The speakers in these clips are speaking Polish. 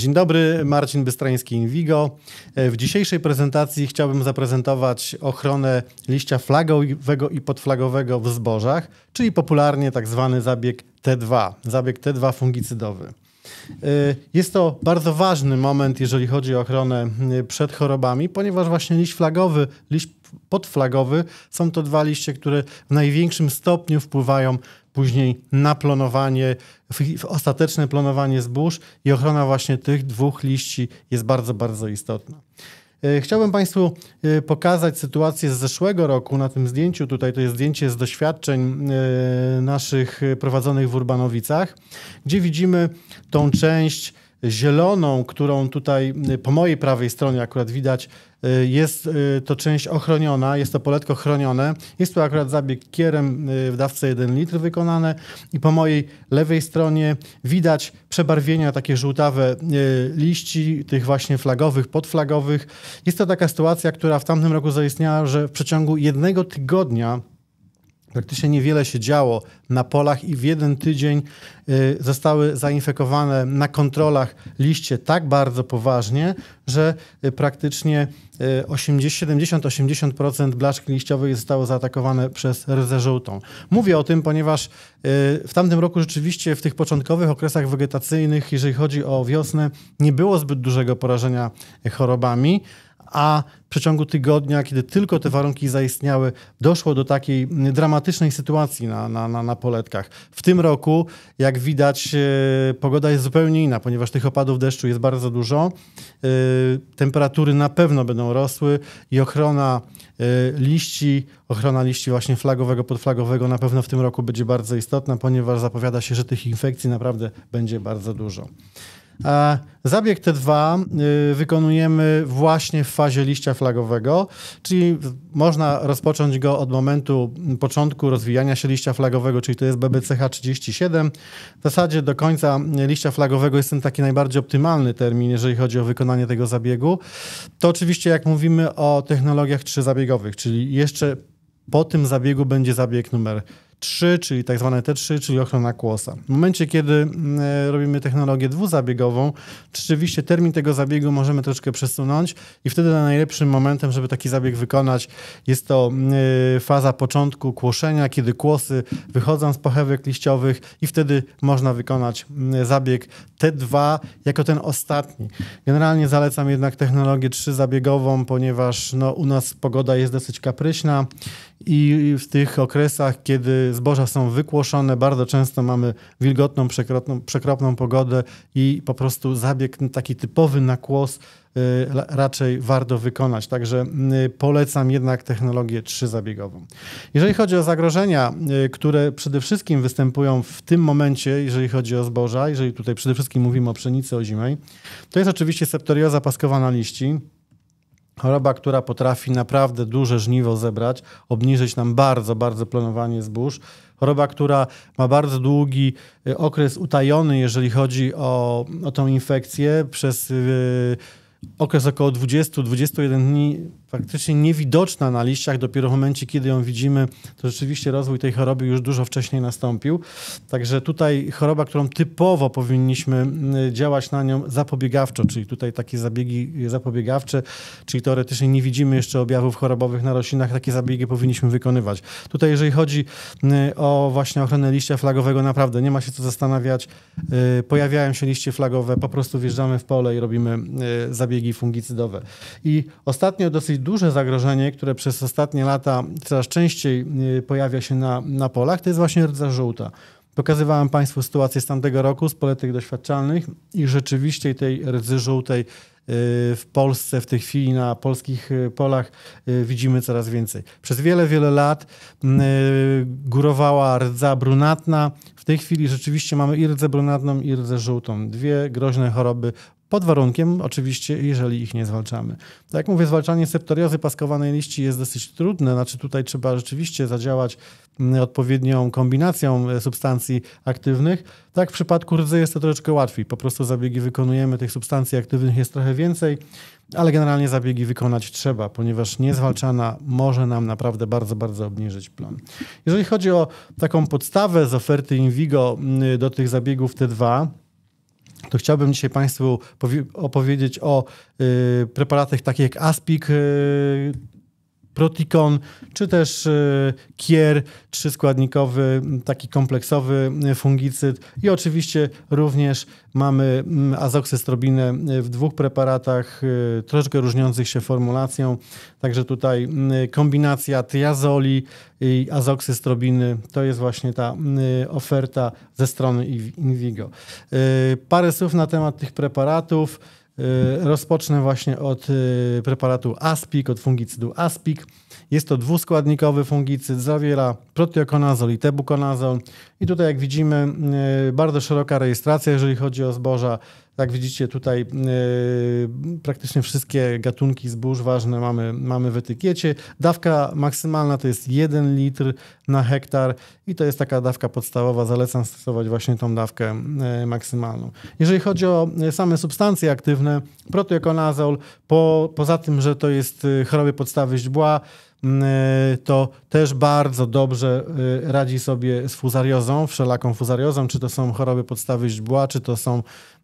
Dzień dobry, Marcin Bystrański Invigo. E, w dzisiejszej prezentacji chciałbym zaprezentować ochronę liścia flagowego i podflagowego w zbożach, czyli popularnie tak zwany zabieg T2, zabieg T2 fungicydowy. Y, jest to bardzo ważny moment, jeżeli chodzi o ochronę y, przed chorobami, ponieważ właśnie liść flagowy, liść podflagowy są to dwa liście, które w największym stopniu wpływają później na planowanie, ostateczne planowanie zbóż i ochrona właśnie tych dwóch liści jest bardzo, bardzo istotna. E, chciałbym Państwu e, pokazać sytuację z zeszłego roku na tym zdjęciu. Tutaj to jest zdjęcie z doświadczeń e, naszych prowadzonych w Urbanowicach, gdzie widzimy tą część zieloną, którą tutaj po mojej prawej stronie akurat widać Y, jest y, to część ochroniona, jest to poletko chronione. Jest to akurat zabieg kierem y, w dawce 1 litr wykonane i po mojej lewej stronie widać przebarwienia takie żółtawe liści, tych właśnie flagowych, podflagowych. Jest to taka sytuacja, która w tamtym roku zaistniała, że w przeciągu jednego tygodnia Praktycznie niewiele się działo na polach i w jeden tydzień y, zostały zainfekowane na kontrolach liście tak bardzo poważnie, że y, praktycznie 70-80% blaszki liściowej zostało zaatakowane przez rdzę żółtą. Mówię o tym, ponieważ y, w tamtym roku rzeczywiście w tych początkowych okresach wegetacyjnych, jeżeli chodzi o wiosnę, nie było zbyt dużego porażenia chorobami a w przeciągu tygodnia, kiedy tylko te warunki zaistniały, doszło do takiej dramatycznej sytuacji na, na, na, na poletkach. W tym roku, jak widać, e, pogoda jest zupełnie inna, ponieważ tych opadów deszczu jest bardzo dużo. E, temperatury na pewno będą rosły i ochrona e, liści, ochrona liści właśnie flagowego, podflagowego na pewno w tym roku będzie bardzo istotna, ponieważ zapowiada się, że tych infekcji naprawdę będzie bardzo dużo. Zabieg te dwa y, wykonujemy właśnie w fazie liścia flagowego, czyli można rozpocząć go od momentu mm, początku rozwijania się liścia flagowego, czyli to jest BBCH37. W zasadzie do końca y, liścia flagowego jest ten taki najbardziej optymalny termin, jeżeli chodzi o wykonanie tego zabiegu. To oczywiście jak mówimy o technologiach trzyzabiegowych, czyli jeszcze po tym zabiegu będzie zabieg numer 3, czyli tak zwane T3, czyli ochrona kłosa. W momencie, kiedy mm, e, robimy technologię dwuzabiegową, rzeczywiście termin tego zabiegu możemy troszkę przesunąć i wtedy najlepszym momentem, żeby taki zabieg wykonać, jest to mm, e, faza początku kłoszenia, kiedy kłosy wychodzą z pochewek liściowych i wtedy można wykonać mm, e, zabieg T2 jako ten ostatni. Generalnie zalecam jednak technologię trzyzabiegową, ponieważ no, u nas pogoda jest dosyć kapryśna i w tych okresach, kiedy zboża są wykłoszone, bardzo często mamy wilgotną, przekrotną, przekropną pogodę i po prostu zabieg no, taki typowy na kłos y, raczej warto wykonać. Także y, polecam jednak technologię trzyzabiegową. Jeżeli chodzi o zagrożenia, y, które przede wszystkim występują w tym momencie, jeżeli chodzi o zboża, jeżeli tutaj przede wszystkim mówimy o pszenicy o zimej, to jest oczywiście septorioza paskowa na liści. Choroba, która potrafi naprawdę duże żniwo zebrać, obniżyć nam bardzo, bardzo planowanie zbóż. Choroba, która ma bardzo długi y, okres utajony, jeżeli chodzi o, o tą infekcję. Przez y, okres około 20-21 dni faktycznie niewidoczna na liściach, dopiero w momencie, kiedy ją widzimy, to rzeczywiście rozwój tej choroby już dużo wcześniej nastąpił. Także tutaj choroba, którą typowo powinniśmy y, działać na nią zapobiegawczo, czyli tutaj takie zabiegi zapobiegawcze, czyli teoretycznie nie widzimy jeszcze objawów chorobowych na roślinach, takie zabiegi powinniśmy wykonywać. Tutaj jeżeli chodzi y, o właśnie ochronę liścia flagowego, naprawdę nie ma się co zastanawiać. Y, pojawiają się liście flagowe, po prostu wjeżdżamy w pole i robimy zabiegi fungicydowe. I ostatnio dosyć duże zagrożenie, które przez ostatnie lata coraz częściej y, pojawia się na, na polach, to jest właśnie rdza żółta. Pokazywałem Państwu sytuację z tamtego roku z poletek doświadczalnych i rzeczywiście tej rdzy żółtej y, w Polsce w tej chwili na polskich y, polach widzimy coraz więcej. Przez wiele, wiele lat górowała rdza brunatna. W tej chwili rzeczywiście mamy i rdzę brunatną, i rdzę żółtą. Dwie groźne choroby pod warunkiem oczywiście, jeżeli ich nie zwalczamy. Tak jak mówię, zwalczanie septoriozy paskowanej liści jest dosyć trudne, znaczy tutaj trzeba rzeczywiście zadziałać mm, odpowiednią kombinacją e, substancji aktywnych. Tak w przypadku rdzy jest to troszeczkę łatwiej. Po prostu zabiegi wykonujemy, tych substancji aktywnych jest trochę więcej, ale generalnie zabiegi wykonać trzeba, ponieważ niezwalczana może nam naprawdę bardzo, bardzo obniżyć plon. Jeżeli chodzi o taką podstawę z oferty Invigo mm, do tych zabiegów T2, to chciałbym dzisiaj Państwu opowiedzieć o y, preparatach takich jak Aspik, y, Proticon, czy też e, Kier, trzyskładnikowy, taki kompleksowy e, fungicyd i oczywiście również mamy mm, azoksystrobinę e, w dwóch preparatach, troszkę różniących się formulacją, także tutaj mm, kombinacja triazoli i azoksystrobiny to jest właśnie ta mm, oferta ze strony Invigo. Parę słów na temat tych preparatów. Y, rozpocznę właśnie od y, preparatu Aspik, od fungicydu Aspik. Jest to dwuskładnikowy fungicyd, zawiera proteokonazol i tebukonazol. I tutaj jak widzimy y, bardzo szeroka rejestracja, jeżeli chodzi o zboża. Jak widzicie tutaj e, praktycznie wszystkie gatunki zbóż ważne mamy, mamy w etykiecie. Dawka maksymalna to jest 1 litr na hektar i to jest taka dawka podstawowa. Zalecam stosować właśnie tą dawkę e, maksymalną. Jeżeli chodzi o e, same substancje aktywne, proteokonazol, po, poza tym, że to jest choroby podstawy źdźbła, Mm, e, to też bardzo dobrze e, radzi sobie z fuzariozą, wszelaką fuzariozą, czy to są choroby podstawy źdźbła, czy to są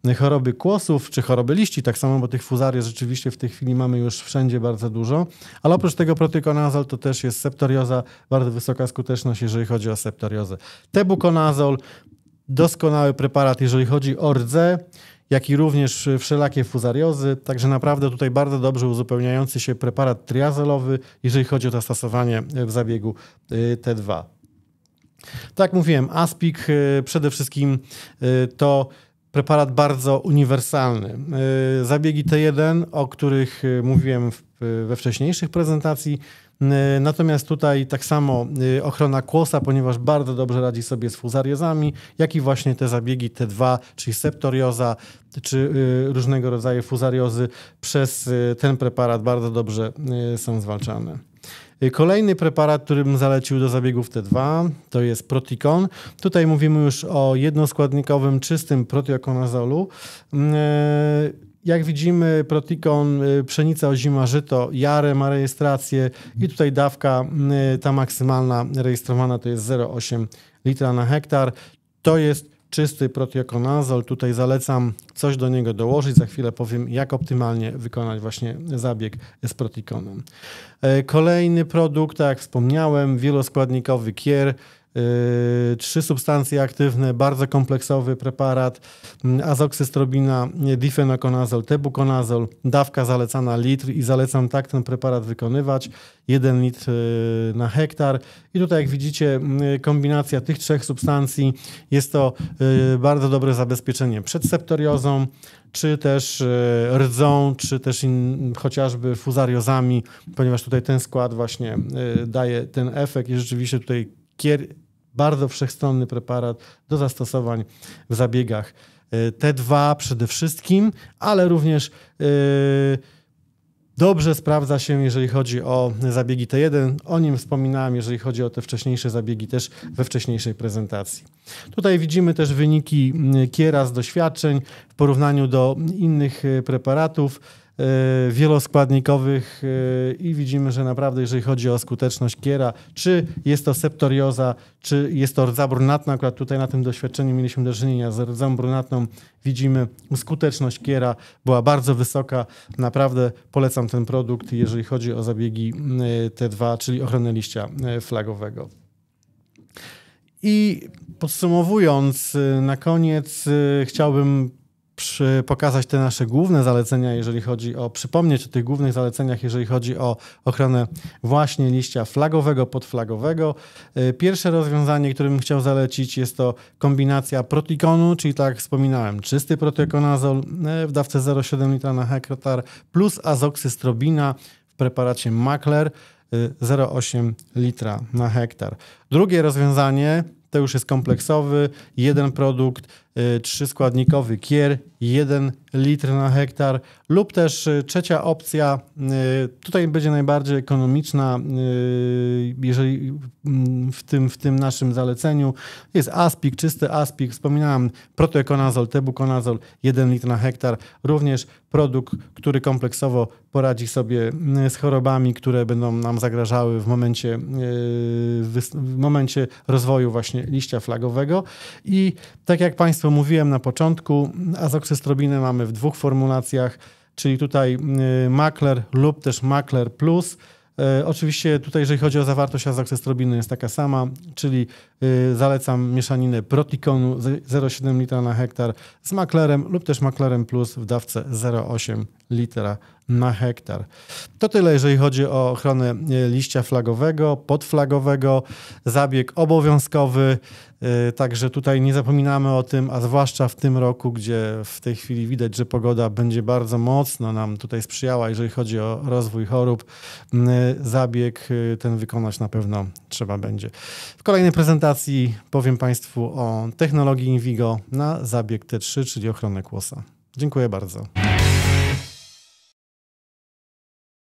e, choroby kłosów, czy choroby liści, tak samo, bo tych fuzariów rzeczywiście w tej chwili mamy już wszędzie bardzo dużo, ale oprócz tego protykonazol to też jest septorioza, bardzo wysoka skuteczność, jeżeli chodzi o septoriozę. Tebukonazol, doskonały preparat, jeżeli chodzi o rdze, jak i również y, wszelakie fuzariozy. Także naprawdę tutaj bardzo dobrze uzupełniający się preparat triazolowy, jeżeli chodzi o to stosowanie y, w zabiegu y, T2. Tak mówiłem, Aspik przede wszystkim to preparat bardzo uniwersalny. Y, zabiegi T1, o których y, mówiłem we wcześniejszych prezentacji, y, Natomiast tutaj tak samo ochrona kłosa, ponieważ bardzo dobrze radzi sobie z fuzariozami, jak i właśnie te zabiegi T2, czyli septorioza, czy różnego rodzaju fuzariozy przez ten preparat bardzo dobrze są zwalczane. Y, kolejny preparat, który bym zalecił do zabiegów T2, to jest Proticon. Tutaj mówimy już o jednoskładnikowym, czystym proteokonazolu. Mm, y, jak widzimy, Protikon, y, pszenica, ozima, żyto, jare, ma rejestrację i tutaj dawka mm, ta maksymalna rejestrowana to jest 0,8 litra na hektar. To jest czysty proteokonazol. Tutaj zalecam coś do niego dołożyć. Za chwilę powiem, jak optymalnie wykonać właśnie zabieg z protikonem. E, kolejny produkt, tak jak wspomniałem, wieloskładnikowy kier Yy, trzy substancje aktywne, bardzo kompleksowy preparat, mm, azoksystrobina, difenokonazol, tebukonazol, dawka zalecana litr i zalecam tak ten preparat wykonywać, jeden litr yy, na hektar. I tutaj jak widzicie mm, kombinacja tych trzech substancji jest to yy, bardzo dobre zabezpieczenie przed septoriozą, czy też rdzą, czy też in, chociażby fuzariozami, ponieważ tutaj ten skład właśnie daje ten efekt i rzeczywiście tutaj kier bardzo wszechstronny preparat do zastosowań w zabiegach e, T2 przede wszystkim, ale również e, dobrze sprawdza się, jeżeli chodzi o zabiegi T1. O nim wspominałem, jeżeli chodzi o te wcześniejsze zabiegi, też we wcześniejszej prezentacji. Tutaj widzimy też wyniki Kiera z doświadczeń w porównaniu do innych e, preparatów. E, wieloskładnikowych e, i widzimy, że naprawdę jeżeli chodzi o skuteczność kiera, czy jest to septorioza, czy jest to rdza brunatna, akurat tutaj na tym doświadczeniu mieliśmy do czynienia z rdzą brunatną, widzimy skuteczność kiera była bardzo wysoka, naprawdę polecam ten produkt, jeżeli chodzi o zabiegi e, T2, czyli ochronę liścia flagowego. I podsumowując, na koniec chciałbym przy, pokazać te nasze główne zalecenia, jeżeli chodzi o, przypomnieć o tych głównych zaleceniach, jeżeli chodzi o ochronę właśnie liścia flagowego, podflagowego. Y, pierwsze rozwiązanie, które bym chciał zalecić, jest to kombinacja protikonu, czyli tak jak wspominałem, czysty protikonazol y, w dawce 0,7 litra na hektar plus azoksystrobina w preparacie Makler 0,8 y, litra na hektar. Drugie rozwiązanie to już jest kompleksowy, jeden produkt Y, trzyskładnikowy kier, 1 litr na hektar lub też y, trzecia opcja, y, tutaj będzie najbardziej ekonomiczna, jeżeli mm, w tym, w tym naszym zaleceniu jest aspik, czysty aspik, wspominałem protoekonazol, tebukonazol, 1 litr na hektar, również produkt, który kompleksowo poradzi sobie z chorobami, które będą nam zagrażały w momencie, w momencie rozwoju właśnie liścia flagowego i tak jak Państwo Państwu mówiłem na początku, azoksystrobinę mamy w dwóch formulacjach, czyli tutaj y, makler lub też makler plus. Y, oczywiście tutaj, jeżeli chodzi o zawartość azoksystrobiny, jest taka sama, czyli Y, zalecam mieszaninę Protikonu 0,7 litra na hektar z maklerem lub też maklerem plus w dawce 0,8 litra na hektar. To tyle, jeżeli chodzi o ochronę y, liścia flagowego, podflagowego, zabieg obowiązkowy. Y, także tutaj nie zapominamy o tym, a zwłaszcza w tym roku, gdzie w tej chwili widać, że pogoda będzie bardzo mocno nam tutaj sprzyjała, jeżeli chodzi o rozwój chorób. Zabieg ten wykonać na pewno trzeba będzie. W kolejnej prezentacji prezentacji powiem Państwu o technologii Invigo na zabieg T3, czyli ochronę kłosa. Dziękuję bardzo.